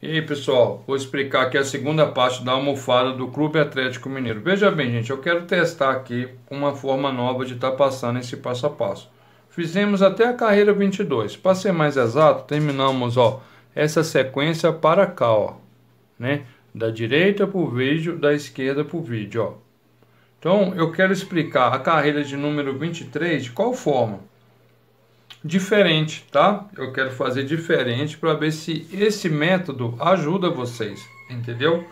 E aí, pessoal, vou explicar aqui a segunda parte da almofada do Clube Atlético Mineiro. Veja bem, gente, eu quero testar aqui uma forma nova de estar tá passando esse passo a passo. Fizemos até a carreira 22. Para ser mais exato, terminamos, ó, essa sequência para cá, ó, né? Da direita para o vídeo, da esquerda para o vídeo, ó. Então, eu quero explicar a carreira de número 23 de qual forma? diferente, tá? Eu quero fazer diferente para ver se esse método ajuda vocês, entendeu?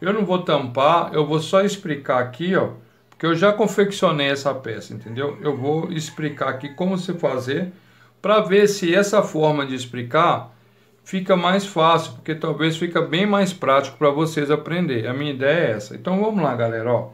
Eu não vou tampar, eu vou só explicar aqui, ó, porque eu já confeccionei essa peça, entendeu? Eu vou explicar aqui como se fazer para ver se essa forma de explicar fica mais fácil, porque talvez fica bem mais prático para vocês aprender. A minha ideia é essa. Então vamos lá, galera, ó.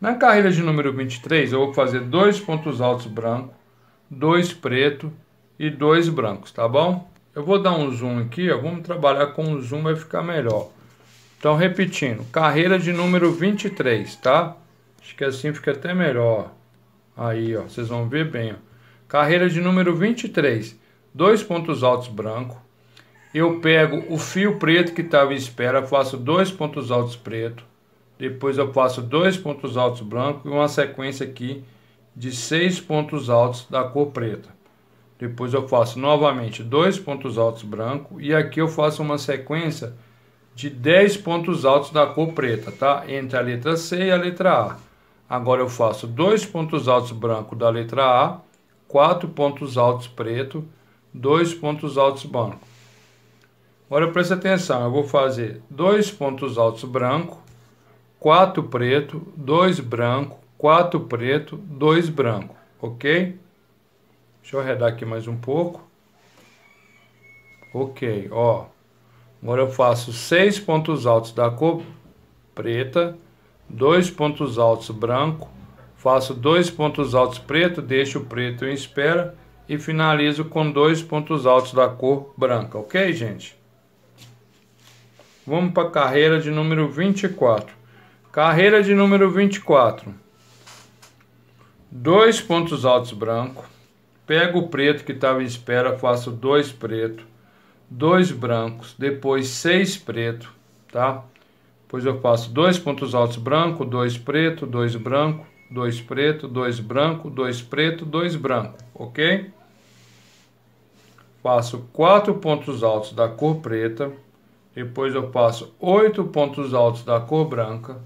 Na carreira de número 23, eu vou fazer dois pontos altos brancos dois preto e dois brancos, tá bom? Eu vou dar um zoom aqui, ó, vamos trabalhar com o zoom, vai ficar melhor. Então, repetindo, carreira de número 23, tá? Acho que assim fica até melhor. Aí, ó, vocês vão ver bem, ó. Carreira de número 23, dois pontos altos branco. Eu pego o fio preto que estava tá em espera, faço dois pontos altos preto. Depois eu faço dois pontos altos branco e uma sequência aqui de seis pontos altos da cor preta. Depois eu faço novamente dois pontos altos branco e aqui eu faço uma sequência de 10 pontos altos da cor preta, tá? Entre a letra C e a letra A. Agora eu faço dois pontos altos branco da letra A, quatro pontos altos preto, dois pontos altos branco. Agora presta atenção, eu vou fazer dois pontos altos branco, quatro preto, dois branco, 4 preto, 2 branco, ok? Deixa eu arredar aqui mais um pouco. Ok, ó. Agora eu faço 6 pontos altos da cor preta, 2 pontos altos branco, faço 2 pontos altos preto, deixo o preto em espera e finalizo com 2 pontos altos da cor branca, ok, gente? Vamos para a carreira de número 24. Carreira de número 24 dois pontos altos branco, pego o preto que estava em espera, faço dois preto dois brancos, depois seis preto tá? pois eu faço dois pontos altos branco, dois preto, dois branco, dois preto, dois branco, dois preto, dois branco, ok? Faço quatro pontos altos da cor preta, depois eu passo oito pontos altos da cor branca,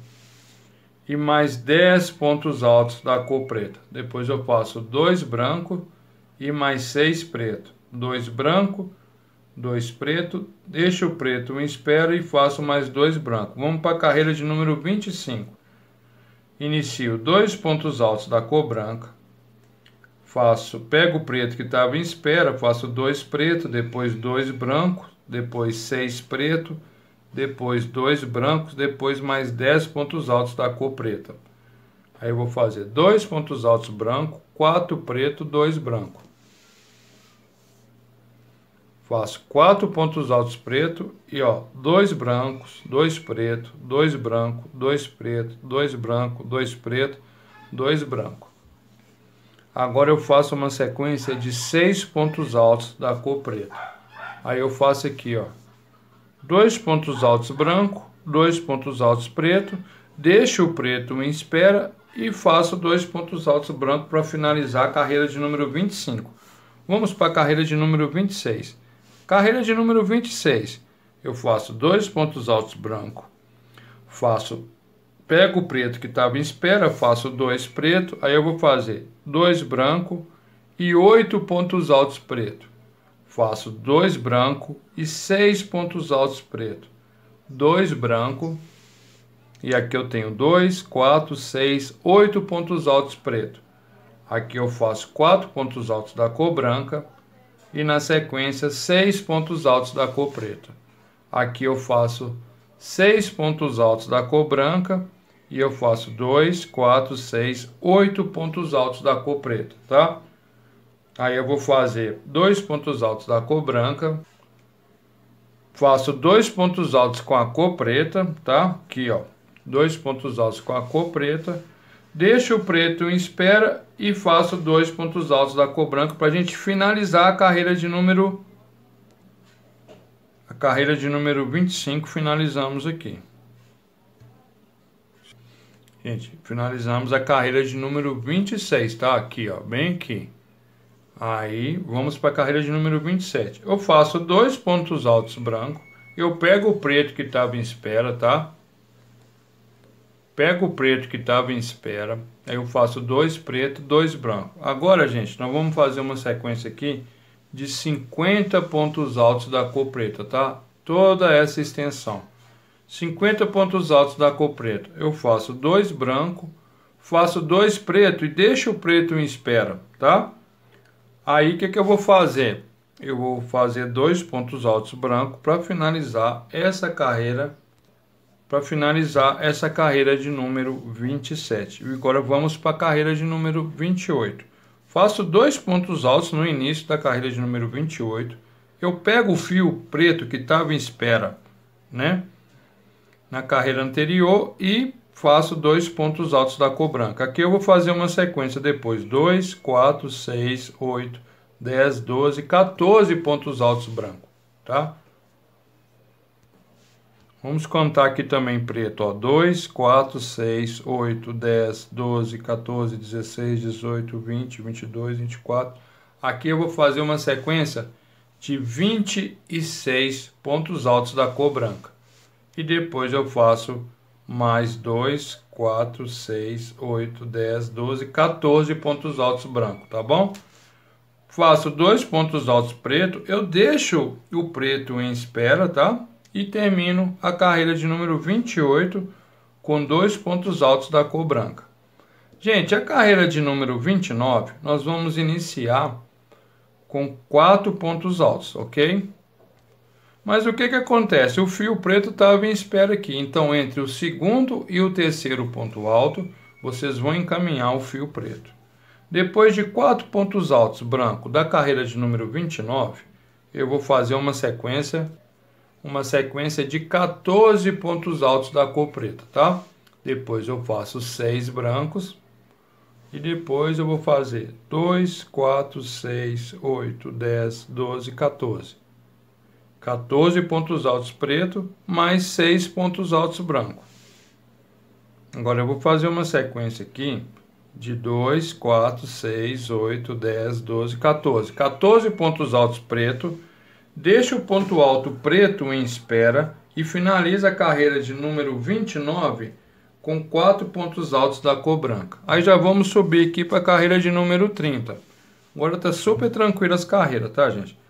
e mais 10 pontos altos da cor preta. Depois eu faço 2 branco e mais 6 preto. 2 branco, 2 preto, deixo o preto em espera e faço mais 2 branco. Vamos para a carreira de número 25. Inicio dois pontos altos da cor branca. Faço, pego o preto que estava em espera, faço dois preto, depois dois branco, depois seis preto, depois dois brancos, depois mais 10 pontos altos da cor preta. Aí eu vou fazer dois pontos altos branco, quatro preto, dois branco. Faço quatro pontos altos preto e ó, dois brancos, dois preto, dois branco, dois preto, dois branco, dois preto, dois branco. Agora eu faço uma sequência de seis pontos altos da cor preta. Aí eu faço aqui, ó dois pontos altos branco, dois pontos altos preto, deixo o preto em espera e faço dois pontos altos branco para finalizar a carreira de número 25. Vamos para a carreira de número 26. Carreira de número 26, eu faço dois pontos altos branco, faço pego o preto que estava em espera, faço dois preto, aí eu vou fazer dois branco e oito pontos altos preto. Faço dois branco e seis pontos altos preto. Dois branco. E aqui eu tenho dois, quatro, seis, oito pontos altos preto. Aqui eu faço quatro pontos altos da cor branca e na sequência seis pontos altos da cor preta. Aqui eu faço seis pontos altos da cor branca e eu faço dois quatro seis oito pontos altos da cor preta, tá? Aí eu vou fazer dois pontos altos da cor branca. Faço dois pontos altos com a cor preta, tá? Aqui, ó. Dois pontos altos com a cor preta. Deixo o preto em espera e faço dois pontos altos da cor branca para a gente finalizar a carreira de número... A carreira de número 25, finalizamos aqui. Gente, finalizamos a carreira de número 26, tá? Aqui, ó, bem aqui. Aí vamos para a carreira de número 27. Eu faço dois pontos altos branco. Eu pego o preto que estava em espera, tá? Pego o preto que estava em espera. Aí eu faço dois preto, dois branco. Agora, gente, nós vamos fazer uma sequência aqui de 50 pontos altos da cor preta, tá? Toda essa extensão. 50 pontos altos da cor preta. Eu faço dois branco, faço dois preto e deixo o preto em espera, Tá? Aí o que, que eu vou fazer? Eu vou fazer dois pontos altos branco para finalizar essa carreira, para finalizar essa carreira de número 27. E agora vamos para a carreira de número 28. Faço dois pontos altos no início da carreira de número 28. Eu pego o fio preto que estava em espera, né? Na carreira anterior e faço dois pontos altos da cor branca. Aqui eu vou fazer uma sequência depois. 2, 4, 6, 8, 10, 12, 14 pontos altos branco, tá? Vamos contar aqui também preto, ó. 2, 4, 6, 8, 10, 12, 14, 16, 18, 20, 22, 24. Aqui eu vou fazer uma sequência de 26 pontos altos da cor branca. E depois eu faço mais 2, 4, 6, 8, 10, 12, 14 pontos altos branco, tá bom? Faço dois pontos altos preto, eu deixo o preto em espera, tá? E termino a carreira de número 28 com dois pontos altos da cor branca. Gente, a carreira de número 29, nós vamos iniciar com quatro pontos altos, ok? Mas o que, que acontece? O fio preto estava em espera aqui, então entre o segundo e o terceiro ponto alto, vocês vão encaminhar o fio preto. Depois de quatro pontos altos branco da carreira de número 29, eu vou fazer uma sequência, uma sequência de 14 pontos altos da cor preta, tá? Depois eu faço seis brancos e depois eu vou fazer 2, 4, 6, 8, 10, 12, 14. 14 pontos altos preto, mais 6 pontos altos branco. Agora eu vou fazer uma sequência aqui de 2, 4, 6, 8, 10, 12, 14. 14 pontos altos preto, deixa o ponto alto preto em espera e finaliza a carreira de número 29 com 4 pontos altos da cor branca. Aí já vamos subir aqui para a carreira de número 30. Agora está super tranquilo as carreiras, tá gente?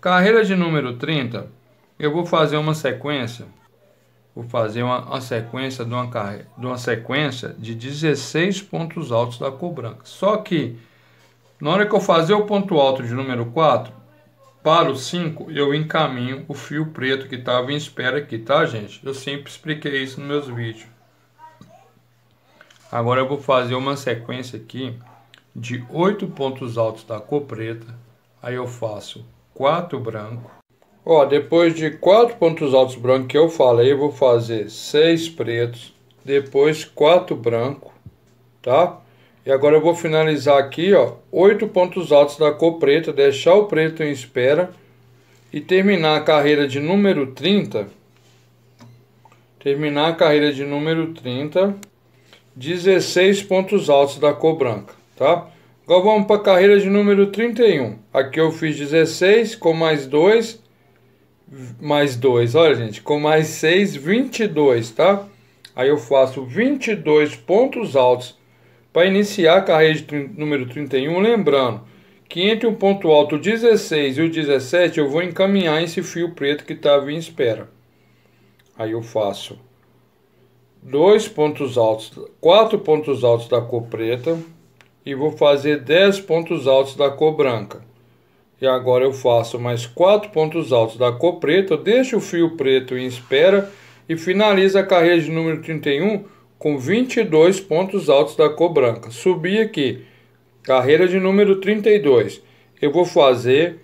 Carreira de número 30, eu vou fazer uma sequência. Vou fazer uma, uma sequência de uma, carreira, de uma sequência de 16 pontos altos da cor branca. Só que na hora que eu fazer o ponto alto de número 4, para o 5, eu encaminho o fio preto que estava em espera aqui, tá, gente? Eu sempre expliquei isso nos meus vídeos. Agora eu vou fazer uma sequência aqui de 8 pontos altos da cor preta. Aí eu faço 4 branco. Ó, depois de 4 pontos altos brancos que eu falei, vou fazer 6 pretos, depois quatro branco, tá? E agora eu vou finalizar aqui, ó, 8 pontos altos da cor preta, deixar o preto em espera e terminar a carreira de número 30, terminar a carreira de número 30, 16 pontos altos da cor branca, tá? Agora vamos para a carreira de número 31. Aqui eu fiz 16 com mais 2, mais 2, olha gente, com mais 6, 22, tá? Aí eu faço 22 pontos altos para iniciar a carreira de número 31, lembrando que entre o ponto alto 16 e o 17 eu vou encaminhar esse fio preto que estava em espera. Aí eu faço 2 pontos altos, 4 pontos altos da cor preta, e vou fazer 10 pontos altos da cor branca. E agora eu faço mais 4 pontos altos da cor preta, deixo o fio preto em espera e finalizo a carreira de número 31 com 22 pontos altos da cor branca. Subi aqui, carreira de número 32. Eu vou fazer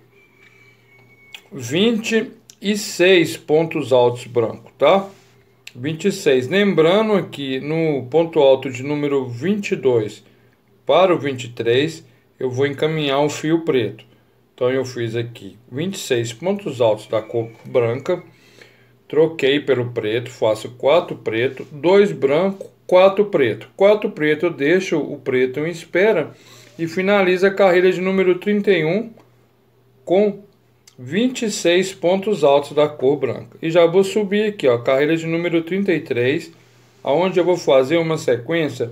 26 pontos altos branco, tá? 26. Lembrando aqui no ponto alto de número 22, para o 23, eu vou encaminhar um fio preto. Então eu fiz aqui 26 pontos altos da cor branca, troquei pelo preto, faço 4 preto, 2 branco, 4 preto. 4 preto eu deixo o preto em espera e finalizo a carreira de número 31 com 26 pontos altos da cor branca. E já vou subir aqui, ó, carreira de número 33, aonde eu vou fazer uma sequência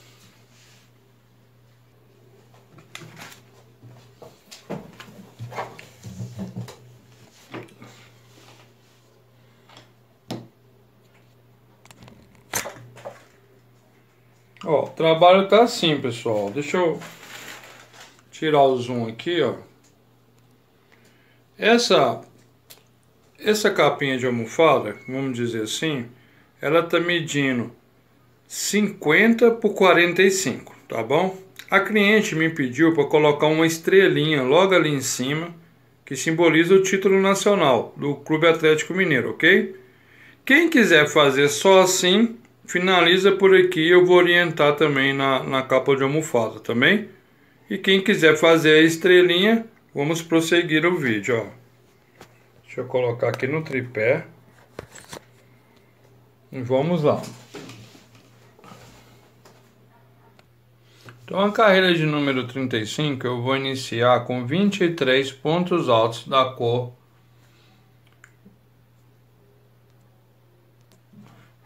trabalho tá assim, pessoal. Deixa eu tirar o zoom aqui, ó. Essa essa capinha de almofada, vamos dizer assim, ela tá medindo 50 por 45, tá bom? A cliente me pediu para colocar uma estrelinha logo ali em cima, que simboliza o título nacional do Clube Atlético Mineiro, ok? Quem quiser fazer só assim, finaliza por aqui, eu vou orientar também na, na capa de almofada, também. Tá e quem quiser fazer a estrelinha, vamos prosseguir o vídeo, ó. Deixa eu colocar aqui no tripé. E vamos lá. Então a carreira de número 35 eu vou iniciar com 23 pontos altos da cor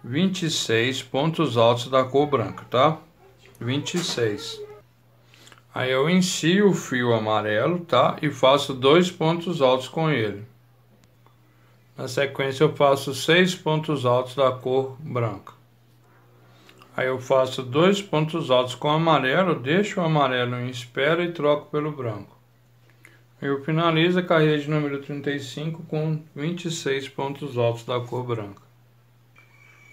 26 pontos altos da cor branca, tá? 26. Aí eu encio o fio amarelo, tá? E faço dois pontos altos com ele. Na sequência eu faço seis pontos altos da cor branca. Aí eu faço dois pontos altos com amarelo, deixo o amarelo em espera e troco pelo branco. Eu finalizo a carreira de número 35 com 26 pontos altos da cor branca.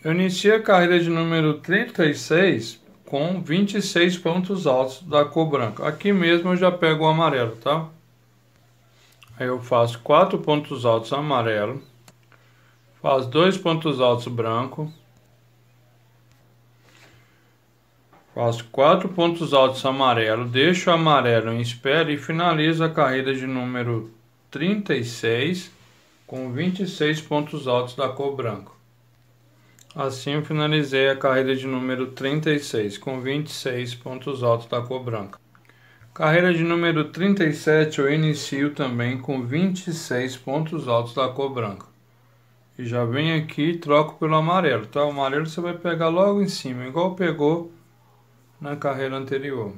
Eu iniciei a carreira de número 36 com 26 pontos altos da cor branca. Aqui mesmo eu já pego o amarelo, tá? Aí eu faço 4 pontos altos amarelo, faço 2 pontos altos branco, Faço quatro pontos altos amarelo, deixo o amarelo em espera e finalizo a carreira de número 36 com 26 pontos altos da cor branca. Assim finalizei a carreira de número 36, com 26 pontos altos da cor branca. Carreira de número 37 eu inicio também com 26 pontos altos da cor branca. E já venho aqui e troco pelo amarelo, tá? O amarelo você vai pegar logo em cima, igual pegou na carreira anterior.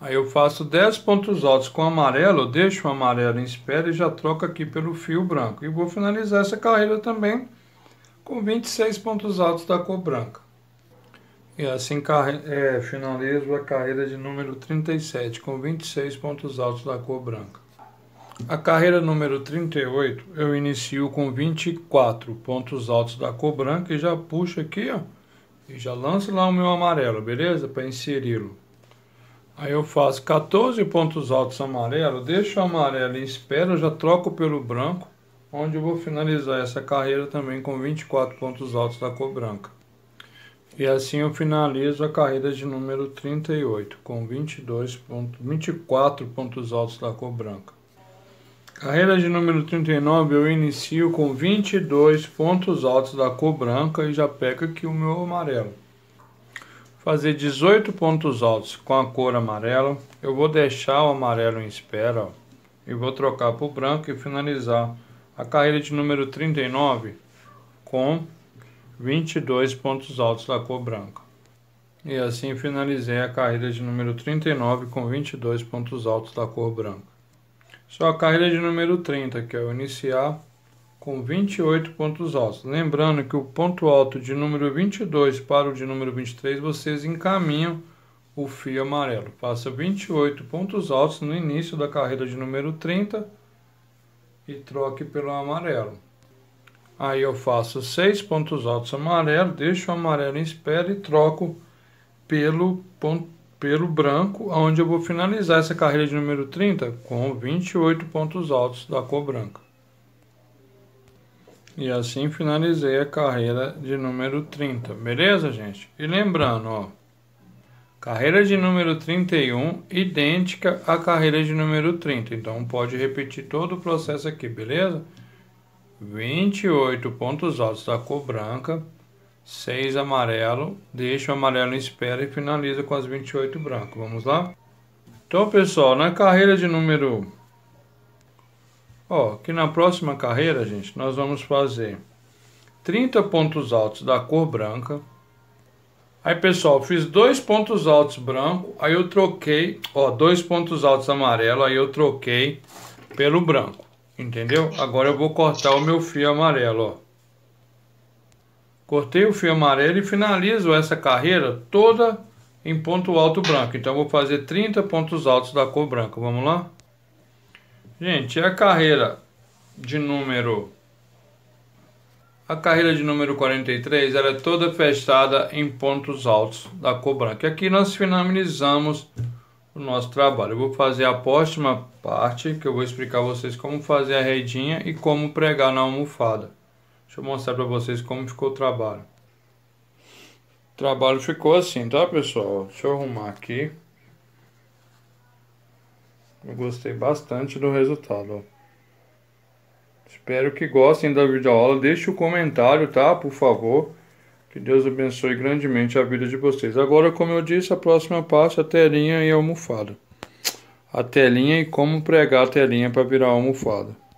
Aí eu faço 10 pontos altos com amarelo, deixo o amarelo em espera e já troco aqui pelo fio branco. E vou finalizar essa carreira também com 26 pontos altos da cor branca. E assim é, finalizo a carreira de número 37, com 26 pontos altos da cor branca. A carreira número 38 eu inicio com 24 pontos altos da cor branca e já puxo aqui, ó, e já lanço lá o meu amarelo, beleza? Para inseri-lo. Aí eu faço 14 pontos altos amarelo, deixo o amarelo em espera, já troco pelo branco onde eu vou finalizar essa carreira também com 24 pontos altos da cor branca. E assim eu finalizo a carreira de número 38, com 22 ponto, 24 pontos altos da cor branca. Carreira de número 39 eu inicio com 22 pontos altos da cor branca e já pego aqui o meu amarelo. Fazer 18 pontos altos com a cor amarela, eu vou deixar o amarelo em espera ó, e vou trocar para o branco e finalizar a carreira de número 39 com 22 pontos altos da cor branca. E assim finalizei a carreira de número 39 com 22 pontos altos da cor branca. Só a carreira de número 30, que é o iniciar, com 28 pontos altos. Lembrando que o ponto alto de número 22 para o de número 23, vocês encaminham o fio amarelo. Passa 28 pontos altos no início da carreira de número 30 e troque pelo amarelo. Aí eu faço seis pontos altos amarelo, deixo o amarelo em espera e troco pelo, ponto, pelo branco, onde eu vou finalizar essa carreira de número 30 com 28 pontos altos da cor branca. E assim finalizei a carreira de número 30, beleza, gente? E lembrando, ó, Carreira de número 31 idêntica à carreira de número 30. Então pode repetir todo o processo aqui, beleza? 28 pontos altos da cor branca, 6 amarelo, deixa o amarelo em espera e finaliza com as 28 brancas. Vamos lá? Então, pessoal, na carreira de número Ó, que na próxima carreira, gente, nós vamos fazer 30 pontos altos da cor branca, Aí, pessoal, fiz dois pontos altos branco, aí eu troquei, ó, dois pontos altos amarelo, aí eu troquei pelo branco, entendeu? Agora eu vou cortar o meu fio amarelo, ó. Cortei o fio amarelo e finalizo essa carreira toda em ponto alto branco. Então, vou fazer 30 pontos altos da cor branca, vamos lá? Gente, é a carreira de número a carreira de número 43 era é toda fechada em pontos altos da cor branca. E aqui nós finalizamos o nosso trabalho. Eu vou fazer a próxima parte, que eu vou explicar a vocês como fazer a redinha e como pregar na almofada. Deixa eu mostrar para vocês como ficou o trabalho. O trabalho ficou assim, tá pessoal? Deixa eu arrumar aqui. Eu gostei bastante do resultado, ó. Espero que gostem da videoaula. Deixe o um comentário, tá? Por favor. Que Deus abençoe grandemente a vida de vocês. Agora, como eu disse, a próxima parte é a telinha e a almofada. A telinha e como pregar a telinha para virar almofada.